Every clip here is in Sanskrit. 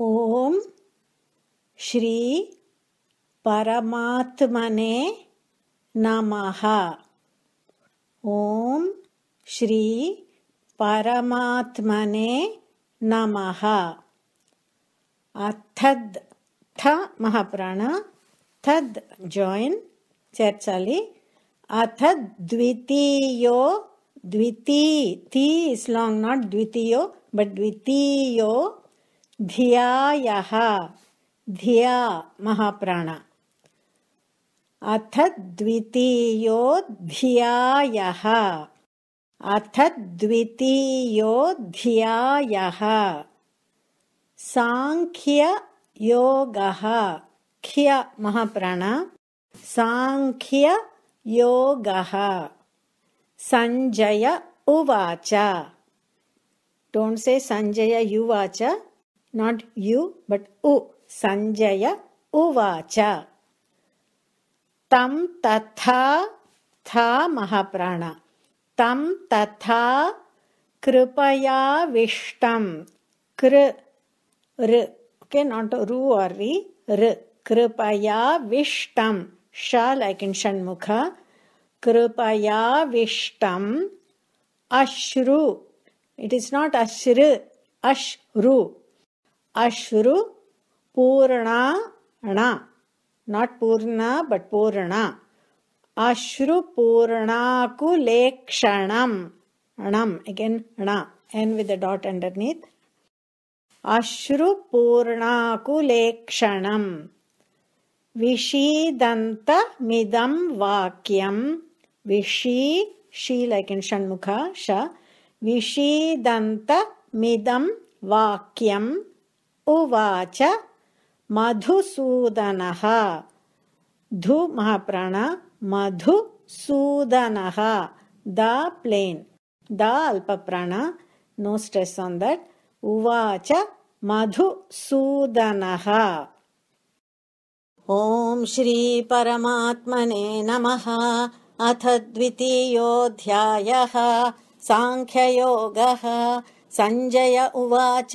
ओम श्री परमात्मने नमः ओम श्री परमात्मने नमः अथद थ महाप्राण थद जॉइन चर्चाली अथद् द्वितीयो द्वितीय थी इज लॉन्ग नॉट द्वितीयो बट द्वितीयो धियायः धिया महाप्राण अथ द्वितीयोऽध्यायः अथ द्वितीयोऽध्यायः साङ्ख्ययोगः ख्य महाप्राण साङ्ख्ययोगः सञ्जय उवाच डोण्ट् से सञ्जय युवाच not you but u. Sanjaya uvacha. Tam tatha tha mahaprana. Tam tatha kripaya vishtam. Kr, r. Okay, not ru or ri. R. Kripaya vishtam. Sha like in Shanmukha. Kripaya vishtam. Ashru. It is not ashru. Ashru. अश्रुपूर्णा नाट् पूर्ण बट् पूर्णा अश्रुपूर्णाकुलेक्षणम् अणम् एकेन् अण्डर् अश्रुपूर्णाकुलेक्षणं विषीदन्तमिदं वाक्यं शी विषीशीलेन् षण्मुख विषीदन्तमिदं वाक्यं उवाच मधुसूदनः धु मधुसूदनः the plain the no stress on that उवाच मधुसूदनः ॐ श्रीपरमात्मने नमः अथ द्वितीयोऽध्यायः साङ्ख्ययोगः सञ्जय उवाच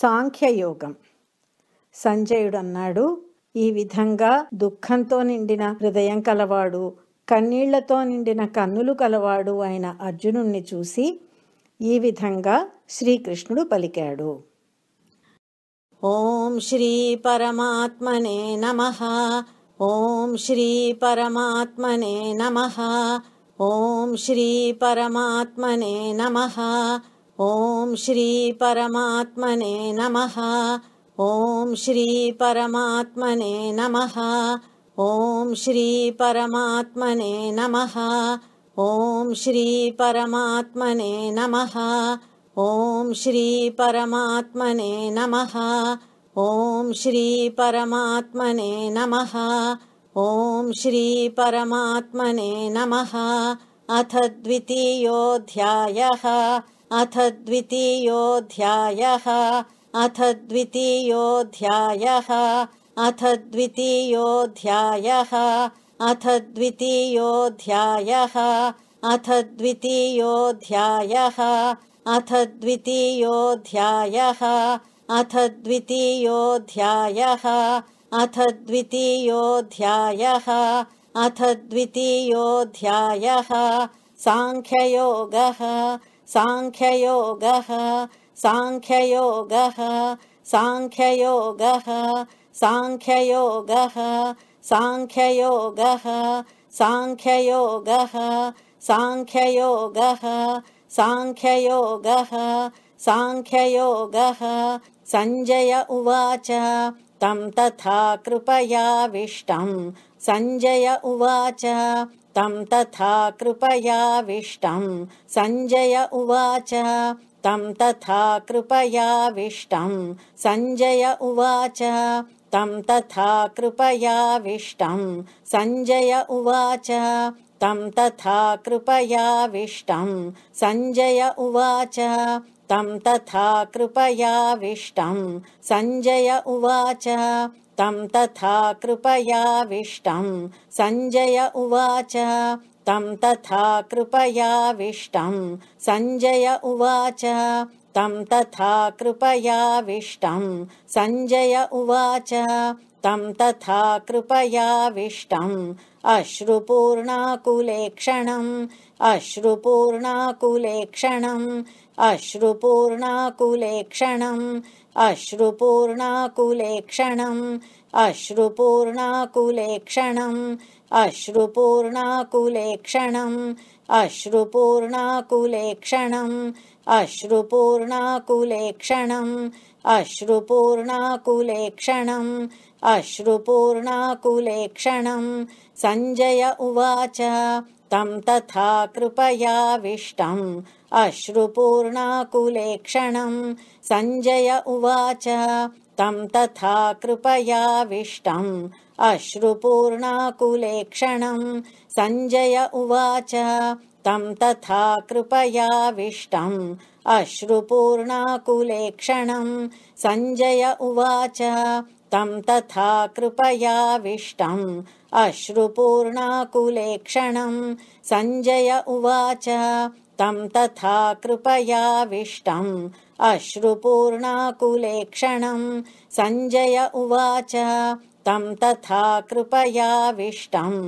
సాంఖ్యయోగం సంజయుడు అన్నాడు ఈ విధంగా దుఃఖంతో నిండిన హృదయం కలవాడు కన్నీళ్లతో నిండిన కన్నులు కలవాడు అయిన అర్జునుణ్ణి చూసి ఈ విధంగా శ్రీకృష్ణుడు పలికాడు ఓం శ్రీ పరమాత్మనే నమ ఓం శ్రీ పరమాత్మనే నమ ఓం శ్రీ పరమాత్మనే నమ ॐ श्रीपरमात्मने नमः ॐ श्री परमात्मने नमः ॐ श्रीपरमात्मने नमः ॐ श्रीपरमात्मने नमः ॐ श्रीपरमात्मने नमः ॐ श्रीपरमात्मने नमः ॐ श्रीपरमात्मने नमः अथ द्वितीयोऽध्यायः अथ द्वितीयोऽध्यायः अथ द्वितीयोऽध्यायः अथ द्वितीयोऽध्यायः अथ द्वितीयोऽध्यायः अथ द्वितीयोऽध्यायः अथ द्वितीयोऽध्यायः अथ द्वितीयोऽध्यायः अथ द्वितीयोऽध्यायः अथ द्वितीयोऽध्यायः साङ्ख्ययोगः साङ्ख्ययोगः साङ्ख्ययोगः साङ्ख्ययोगः साङ्ख्ययोगः साङ्ख्ययोगः साङ्ख्ययोगः साङ्ख्ययोगः साङ्ख्ययोगः साङ्ख्ययोगः सञ्जय उवाच तं तथा कृपयाविष्टं सञ्जय उवाच तं तथा कृपयाविष्टम् सञ्जय उवाच तं तथा कृपयाविष्टम् सञ्जय उवाच तं तथा कृपयाविष्टम् सञ्जय उवाच तं तथा कृपयाविष्टम् सञ्जय उवाच तं तथा कृपयाविष्टम् सञ्जय उवाच तं तथा कृपयाविष्टम् सञ्जय उवाच तं तथा कृपयाविष्टम् सञ्जय उवाच तं तथा कृपयाविष्टम् सञ्जय उवाच तं तथा कृपयाविष्टम् अश्रुपूर्णाकुलेक्षणम् अश्रुपूर्णाकुलेक्षणम् अश्रुपूर्णाकुलेक्षणम् अश्रुपूर्णाकुलेक्षणम् अश्रुपूर्णाकुलेक्षणम् अश्रुपूर्णाकुलेक्षणम् अश्रुपूर्णाकुलेक्षणम् अश्रुपूर्णाकुलेक्षणम् अश्रुपूर्णाकुलेक्षणम् अश्रुपूर्णाकुलेक्षणम् सञ्जय उवाच तं तथा कृपयाविष्टम् अश्रुपूर्णाकुलेक्षणम् सञ्जय उवाच तं तथा कृपयाविष्टम् अश्रुपूर्णाकुलेक्षणम् सञ्जय उवाच तं तथा कृपयाविष्टम् अश्रुपूर्णाकुलेक्षणम् सञ्जय उवाच तं तथा कृपयाविष्टम् अश्रुपूर्णाकुलेक्षणम् सञ्जय उवाच तं तथा कृपयाविष्टम् अश्रुपूर्णाकुलेक्षणम् सञ्जय उवाच तं तथा कृपयाविष्टम्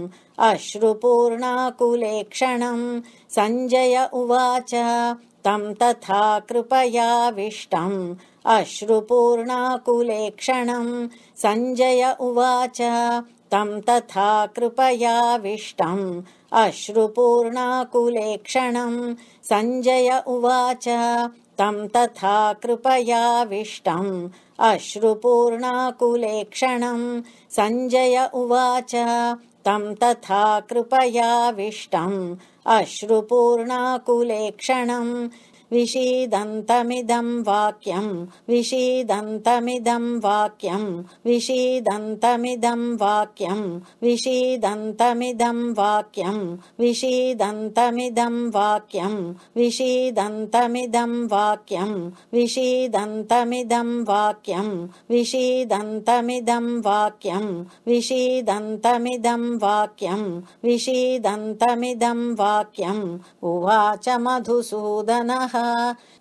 अश्रुपूर्णाकुलेक्षणम् सञ्जय उवाच तं तथा कृपयाविष्टम् अश्रुपूर्णाकुलेक्षणम् सञ्जय उवाच तं तथा कृपयाविष्टम् अश्रुपूर्णाकुलेक्षणम् सञ्जय उवाच तं तथा कृपयाविष्टम् अश्रुपूर्णाकुलेक्षणम् सञ्जय उवाच तं तथा कृपयाविष्टम् अश्रुपूर्णाकुलेक्षणम् विषीदन्तमिदम् वाक्यम् विषीदन्तमिदम् वाक्यम् विषीदन्तमिदम् वाक्यम् विषीदन्तमिदं वाक्यम् विषीदन्तमिदम् वाक्यम् विषीदन्तमिदम् वाक्यम् विषीदन्तमिदम् वाक्यम् विशीदन्तमिदम् वाक्यम् विषीदन्तमिदं वाक्यम् विषीदन्तमिदम् वाक्यम् उवाच मधुसूदनः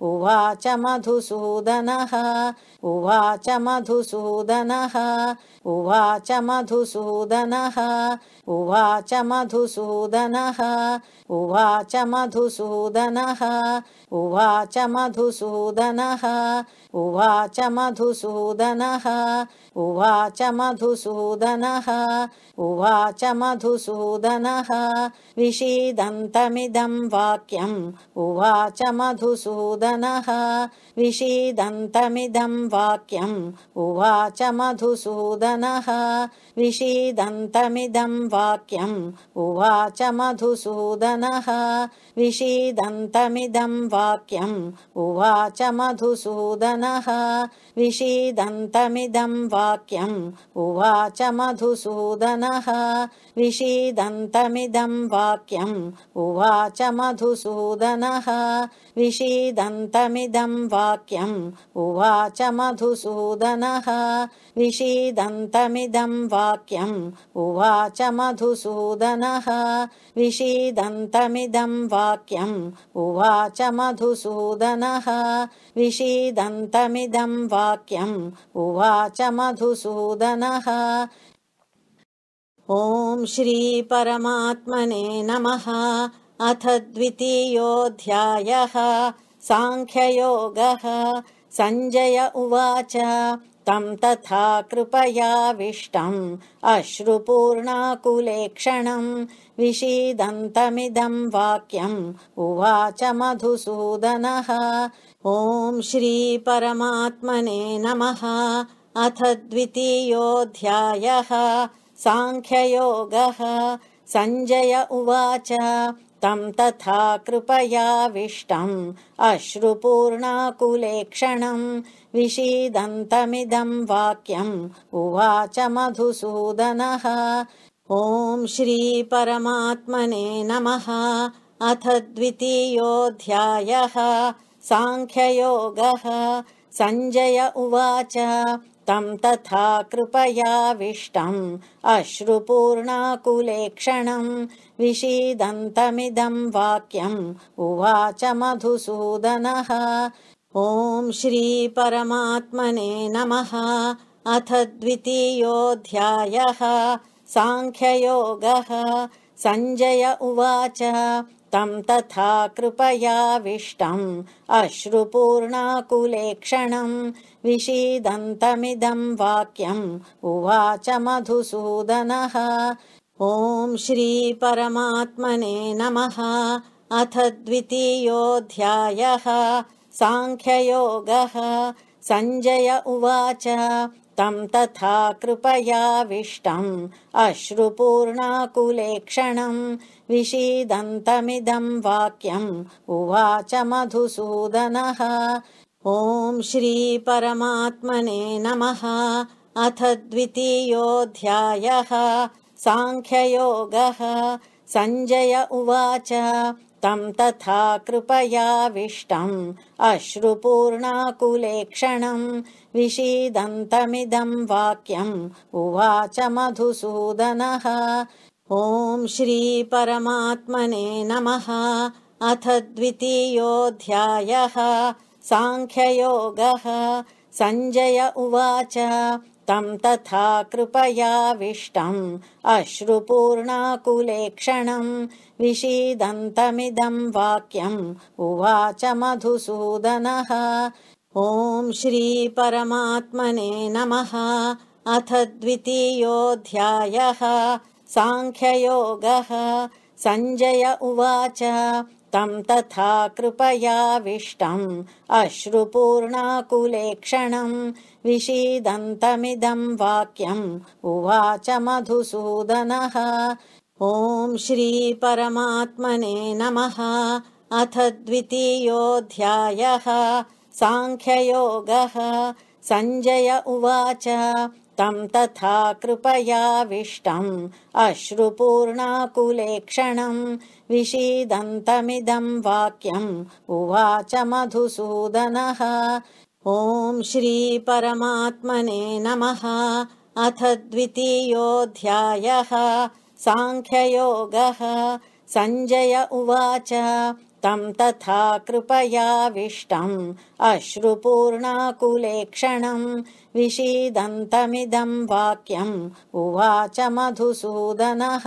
उवाच मधुसूदनः उवाच मधुसूदनः उवाच मधुसूदनः उवाच मधुसूदनः उवाच मधुसूदनः उवाच मधुसूदनः उवाच मधुसूदनः उवाच मधुसूदनः उवाच मधुसूदनः विषी वाक्यम् उवाच मधुसूदनः विषि वाक्यम् उवाच मधुसूदनः विशि वाक्यम् उवाच मधुसूदनः विशि वाक्यम् उवाच मधुसूदनः विषी वाक्यम् उवाच मधुसूदनः विशि वाक्यम् उवाच मधुसूदनः विशि वाक्यम् उवाच मधुसूदनः विशि वाक्यम् उवाच मधुसूदनः विषीदन्तमिदम् वाक्यम् उवाच मधुसूदनः वाक्यम् उवाच मधुसूदनः ॐ श्रीपरमात्मने नमः अथ द्वितीयोऽध्यायः साङ्ख्ययोगः सञ्जय उवाच तं तथा कृपयाविष्टम् अश्रुपूर्णाकुलेक्षणं विषीदन्तमिदं वाक्यम् उवाच मधुसूदनः ॐ श्रीपरमात्मने नमः अथ द्वितीयोऽध्यायः साङ्ख्ययोगः सञ्जय उवाच तं तथा कृपयाविष्टम् अश्रुपूर्णाकुलेक्षणम् विषीदन्तमिदम् वाक्यम् उवाच मधुसूदनः ॐ श्रीपरमात्मने नमः अथ द्वितीयोऽध्यायः साङ्ख्ययोगः सञ्जय उवाच तं तथा कृपयाविष्टम् अश्रुपूर्णाकुलेक्षणम् विषीदन्तमिदम् वाक्यम् उवाच मधुसूदनः ॐ श्रीपरमात्मने नमः अथ द्वितीयोऽध्यायः साङ्ख्ययोगः सञ्जय उवाच तं तथा कृपयाविष्टम् अश्रुपूर्णाकुलेक्षणम् विषीदन्तमिदम् वाक्यम् उवाच मधुसूदनः ॐ श्रीपरमात्मने नमः अथ द्वितीयोऽध्यायः साङ्ख्ययोगः सञ्जय उवाच तं तथा कृपयाविष्टम् अश्रुपूर्णाकुलेक्षणम् विषीदन्तमिदम् वाक्यम् उवाच मधुसूदनः ॐ श्रीपरमात्मने नमः अथ द्वितीयोऽध्यायः साङ्ख्ययोगः सञ्जय उवाच तं तथा कृपयाविष्टम् अश्रुपूर्णाकुलेक्षणम् विषीदन्तमिदम् वाक्यम् उवाच मधुसूदनः ॐ श्रीपरमात्मने नमः अथ द्वितीयोऽध्यायः साङ्ख्ययोगः सञ्जय उवाच तं तथा कृपयाविष्टम् अश्रुपूर्णाकुलेक्षणं निषीदन्तमिदं वाक्यम् उवाच मधुसूदनः ॐ श्रीपरमात्मने नमः अथ द्वितीयोऽध्यायः साङ्ख्ययोगः सञ्जय उवाच तं तथा कृपयाविष्टम् अश्रुपूर्णाकुलेक्षणम् विषीदन्तमिदम् वाक्यम् उवाच मधुसूदनः ॐ श्रीपरमात्मने नमः अथ द्वितीयोऽध्यायः साङ्ख्ययोगः सञ्जय उवाच तं तथा कृपयाविष्टम् अश्रुपूर्णाकुलेक्षणम् विषीदन्तमिदम् वाक्यम् उवाच मधुसूदनः ॐ श्रीपरमात्मने नमः अथ द्वितीयोऽध्यायः साङ्ख्ययोगः सञ्जय उवाच तं तथा कृपयाविष्टम् अश्रुपूर्णाकुलेक्षणम् विषीदन्तमिदम् वाक्यम् उवाच मधुसूदनः